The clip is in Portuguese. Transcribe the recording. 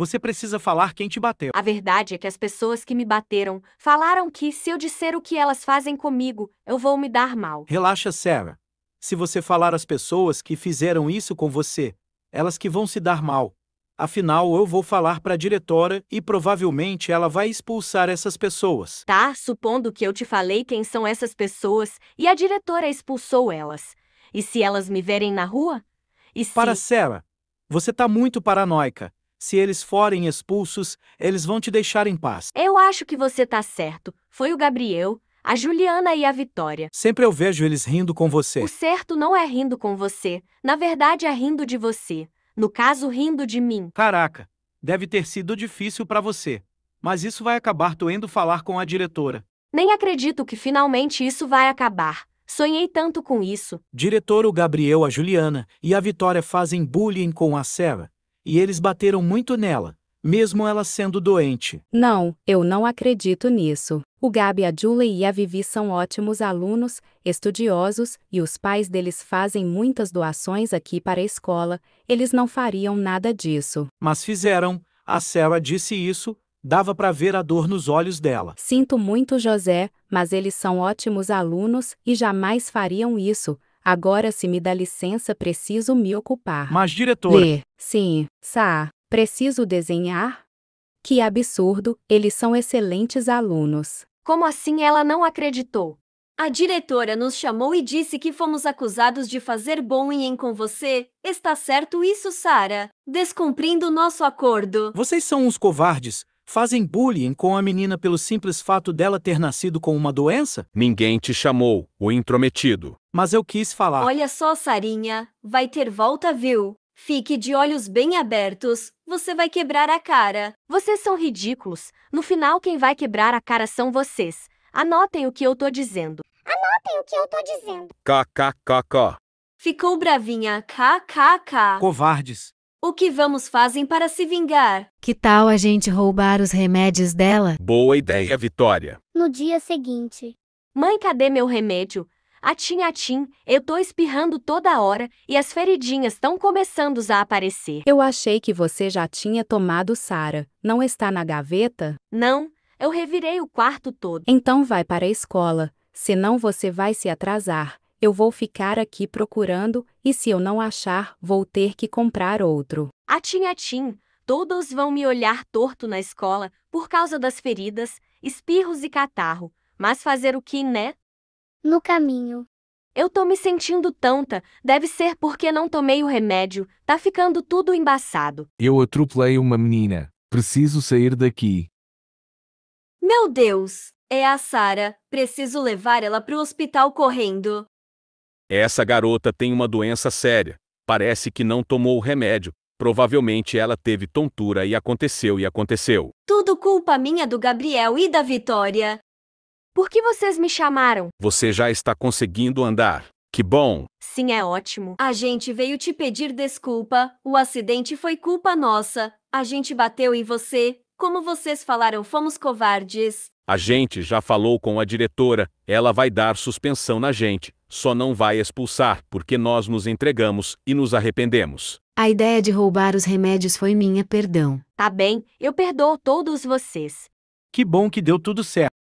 Você precisa falar quem te bateu. A verdade é que as pessoas que me bateram falaram que, se eu disser o que elas fazem comigo, eu vou me dar mal. Relaxa, Sarah. Se você falar às pessoas que fizeram isso com você, elas que vão se dar mal. Afinal, eu vou falar para a diretora e provavelmente ela vai expulsar essas pessoas. Tá, supondo que eu te falei quem são essas pessoas e a diretora expulsou elas. E se elas me verem na rua? E se... Para, Sarah. Você tá muito paranoica. Se eles forem expulsos, eles vão te deixar em paz. Eu acho que você tá certo. Foi o Gabriel, a Juliana e a Vitória. Sempre eu vejo eles rindo com você. O certo não é rindo com você. Na verdade, é rindo de você. No caso, rindo de mim. Caraca, deve ter sido difícil para você. Mas isso vai acabar doendo falar com a diretora. Nem acredito que finalmente isso vai acabar. Sonhei tanto com isso. Diretor o Gabriel, a Juliana e a Vitória fazem bullying com a Sarah e eles bateram muito nela, mesmo ela sendo doente. Não, eu não acredito nisso. O Gabi, a Julie e a Vivi são ótimos alunos, estudiosos, e os pais deles fazem muitas doações aqui para a escola, eles não fariam nada disso. Mas fizeram, a Sarah disse isso, dava para ver a dor nos olhos dela. Sinto muito, José, mas eles são ótimos alunos e jamais fariam isso. Agora se me dá licença, preciso me ocupar. Mas, diretor. Lê. Sim, Sá. Preciso desenhar? Que absurdo, eles são excelentes alunos. Como assim ela não acreditou? A diretora nos chamou e disse que fomos acusados de fazer bullying com você. Está certo isso, Sara? Descumprindo nosso acordo. Vocês são uns covardes. Fazem bullying com a menina pelo simples fato dela ter nascido com uma doença? Ninguém te chamou, o intrometido. Mas eu quis falar. Olha só, Sarinha, vai ter volta, viu? Fique de olhos bem abertos, você vai quebrar a cara. Vocês são ridículos. No final, quem vai quebrar a cara são vocês. Anotem o que eu tô dizendo. Anotem o que eu tô dizendo. KKKK. Ficou bravinha, kkkk. Covardes. O que vamos fazem para se vingar? Que tal a gente roubar os remédios dela? Boa ideia, Vitória. No dia seguinte, Mãe, cadê meu remédio? Atim, atim, eu tô espirrando toda hora e as feridinhas estão começando a aparecer. Eu achei que você já tinha tomado Sara. Não está na gaveta? Não, eu revirei o quarto todo. Então vai para a escola, senão você vai se atrasar eu vou ficar aqui procurando, e se eu não achar, vou ter que comprar outro. Atim, ah, atim, ah, todos vão me olhar torto na escola por causa das feridas, espirros e catarro, mas fazer o que, né? No caminho. Eu tô me sentindo tonta, deve ser porque não tomei o remédio, tá ficando tudo embaçado. Eu atropelei uma menina, preciso sair daqui. Meu Deus! É a Sara, preciso levar ela pro hospital correndo. Essa garota tem uma doença séria. Parece que não tomou o remédio. Provavelmente ela teve tontura e aconteceu e aconteceu. Tudo culpa minha do Gabriel e da Vitória. Por que vocês me chamaram? Você já está conseguindo andar. Que bom. Sim, é ótimo. A gente veio te pedir desculpa. O acidente foi culpa nossa. A gente bateu em você. Como vocês falaram, fomos covardes. A gente já falou com a diretora. Ela vai dar suspensão na gente só não vai expulsar, porque nós nos entregamos e nos arrependemos. A ideia de roubar os remédios foi minha, perdão. Tá bem, eu perdoo todos vocês. Que bom que deu tudo certo.